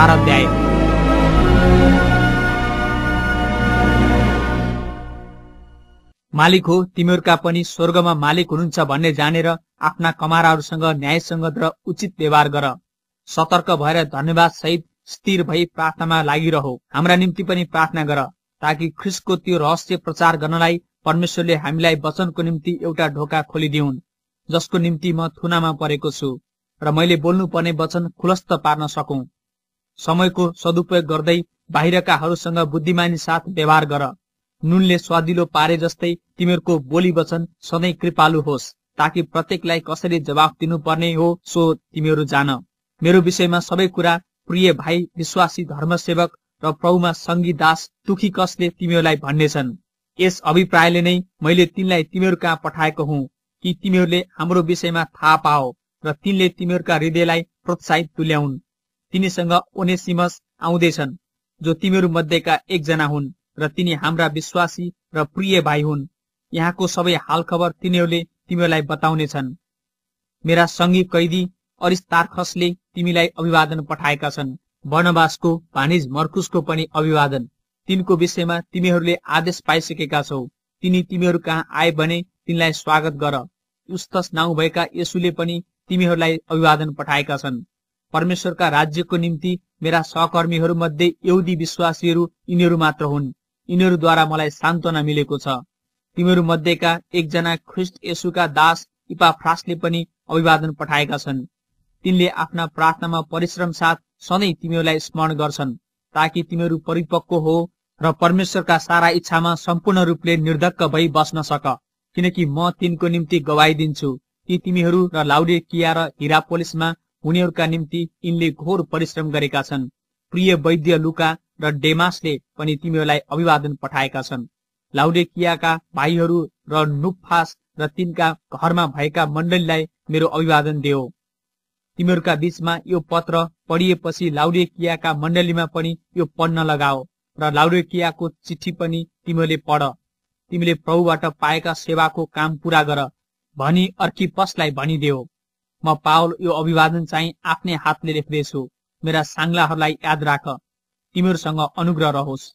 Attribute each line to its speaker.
Speaker 1: चार अध्याय मालिक हो तिमीहरूका पनि स्वर्गमा मालिक हुनुहुन्छ भन्ने जानेर आफ्ना कमाराहरूसँग न्यायसङ्गत र उचित व्यवहार गर सतर्क भएर धन्यवाद सहित स्थिर भई प्रार्थनामा लागिरहो हाम्रा निम्ति पनि प्रार्थना गर ताकि ख्रिसको त्यो रहस्य प्रचार गर्नलाई परमेश्वरले हामीलाई वचनको निम्ति एउटा ढोका खोलिदिउन् जसको निम्ति म थुनामा परेको छु र मैले बोल्नुपर्ने वचन खुलस्त पार्न सकौं समयको सदुपयोग गर्दै बाहिरकाहरूसँग बुद्धिमानी साथ व्यवहार गर नुनले स्वादिलो पारे जस्तै तिमीहरूको बोली वचन सधैँ कृपालु होस् ताकि प्रत्येकलाई कसरी जवाफ दिनुपर्ने हो सो तिमीहरू जान मेरो विषयमा सबै कुरा प्रिय भाइ विश्वासी धर्मसेवक र प्रौमा सङ्गी दास तुखी कसले तिमीहरूलाई भन्नेछन् यस अभिप्रायले नै मैले तिनलाई तिमीहरू कहाँ पठाएको हुँ कि तिमीहरूले हाम्रो विषयमा थाहा पाओ र तिनले तिमीहरूका हृदयलाई प्रोत्साहित तुल्याउन् तिनीसँग ओनेसिमस आउँदैछन् जो तिमीहरू मध्येका एकजना हुन् र तिनी हाम्रा विश्वासी र प्रिय भाइ हुन् यहाँको सबै हालखबर तिनीहरूले तिमीहरूलाई बताउनेछन् मेरा सङ्गीत कैदी अरिस्तार्खसले तिमीलाई अभिवादन पठाएका छन् वनवासको भानिज मर्कुसको पनि अभिवादन तिनको विषयमा तिमीहरूले आदेश पाइसकेका छौ तिनी तिमीहरू कहाँ आए भने तिनलाई स्वागत गर उस्तस नाउँ भएका यसुले पनि तिमीहरूलाई अभिवादन पठाएका छन् परमेश्वरका राज्यको निम्ति मेरा सहकर्मीहरू मध्ये एउटी विश्वासीहरू यिनीहरू मात्र हुन् यिनीहरूद्वारा मलाई सान्त्वना मिलेको छ तिमीहरू मध्येका एकजना ख्रिस्ट यशुका दास इपा फ्रासले पनि अभिवादन पठाएका छन् तिनले आफ्ना प्रार्थनामा परिश्रम साथ सधैँ तिमीहरूलाई स्मरण गर्छन् ताकि तिमीहरू परिपक्व हो र परमेश्वरका सारा इच्छामा सम्पूर्ण रूपले निर्धक्क भई बस्न सक किनकि म तिनको निम्ति गवाई दिन्छु ती तिमीहरू र लाउडे किया र हिरापोलिसमा उनीहरूका निम्ति यिनले घोर परिश्रम गरेका छन् प्रिय वैद्य लुका र डेमासले पनि तिमीहरूलाई अभिवादन पठाएका छन् लाउडेकियाका भाइहरू र नुफास र तिनका घरमा भएका मण्डलीलाई मेरो अभिवादन दियो तिमीहरूका बीचमा यो पत्र पढिएपछि लाउडेकियाका मण्डलीमा पनि यो पढ्न लगाओ र लाउडेकियाको चिठी पनि तिमीहरूले पढ तिमीले प्रभुबाट पाएका सेवाको काम पूरा गर भनी अर्किपसलाई भनिदेऊ म पावल यो अभिवादन चाहिँ आफ्नै हातले लेख्दैछु मेरा साङ्लाहरूलाई याद राख तिमीहरूसँग अनुग्रह रहोस्